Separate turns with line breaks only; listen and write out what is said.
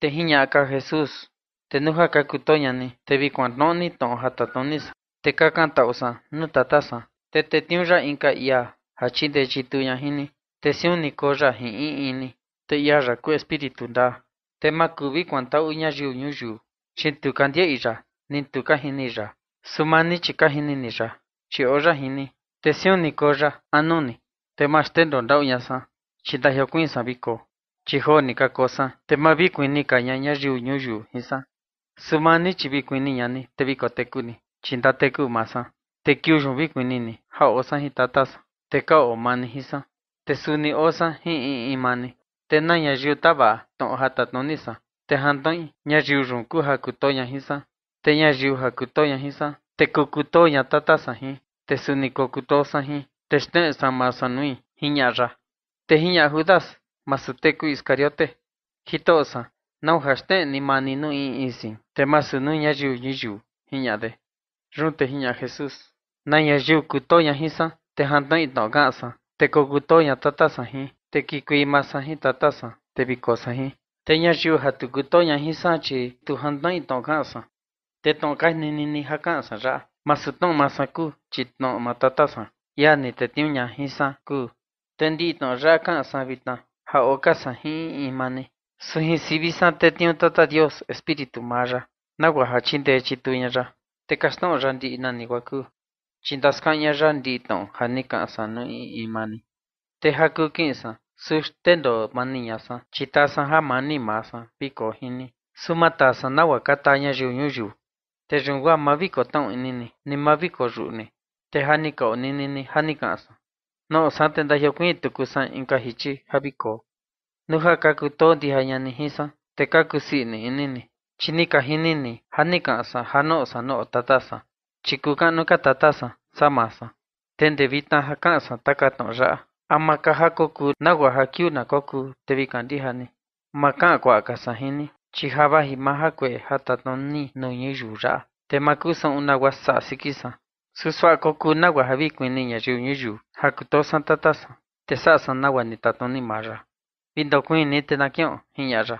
Tejiñaka Jesús, tenujaka kutoñani, tevikuantnoni to'onjatatnonisa, tekakanta'usa nutatatasa, tetetiunra inka iya hachindechituyajini, tesiunikoya ji'i'ini, teiyaxa ku espíritu nda, temakuvikuantau'uña yu'uñuyu, xintukandie'iya, nintukajiniya, sumani chika chikajininiya, chioyajini, tesiunikoya anoni, temaxtendonda'uñasa, xintajyokuinsa viko. chi ni ni ni ni ni ni ni ka ka ka te te te te te te te ma vi vi vi vi ña ña su na Chihonicacosa ña ñañayu'unyuyu jisa. Sumani chibicüiniani te chindatecumasa, tequiuyumbicüinini jaosa jitatasa, tecaomani sa hi te tenañayiutava'a to'ojatatnonisa, tejanto'i ñayiuyuncujacutoña jisa, teñayiujacutoña hi te jĩ tesunicocutosa-jĩ, techte'samasa nui jiña'ra, tejiña'ajudasa. Mazuteco Iscariote. Hitosa. Naujaste ni maninu in isi. Temasu nuña yu yiyu. Hiñade. Runte hiña Jesús. Naya yu kutoya hisa. Te hanta ito gasa. Te kokutoya tatasa hi. Te kikui masa hi tatasa. Te bikosa hi. Te nya yu hatu kutoya hisa chi. Tu hanta ito gasa. Te tonkai ni ni ni hakasa ra. Masuton masaku. Chitno matatasa. Ya ni te tiuña hisa ku. Tendito ra kansa vitna. Ha ha'óka sahí'ima sujinsivisa'nteti'ö tata Dios Espiritu ha espirituma'ya naguahatyinte'etyituña'ya tekasno'ya nti'ina niwaku tyintaska'ña'ya nti'itö ha nika'äsa no'i'imani, tejaku ki'äsa syujtendobani'asa tyita'asa ha mani manima'asa vikojini sumata'asa nau'akataña yu'unyuyu, tenyu'unhua ma vikoto'inini, Hanika teja niko'ninini Hanika nika'äsa. No osantes ndayokwin tukusan inka jichi jabikó. Nojakakutondij añanijisa, tekakusi'ni'inini, chinikajinini, janika'äsa jana'äsa no'otatasa, chiku'ka nokatatasa, samasa, ha nagwa tendevitnaj jaka'äsa takatno'ya'a, amakajakoku nauajakyu'nakoku tebikandijani, maka'kua'akasajini, chijabaji majakue jatatnonij noyeyuya'a, temaküso'ö nawajsa'äsikisa. Suswak'u nahuajawikui niñayu'ñuyú jakutosan tatasa, tesasan nahuanitatonimaya, pindoquini tenakiö, jiñaya.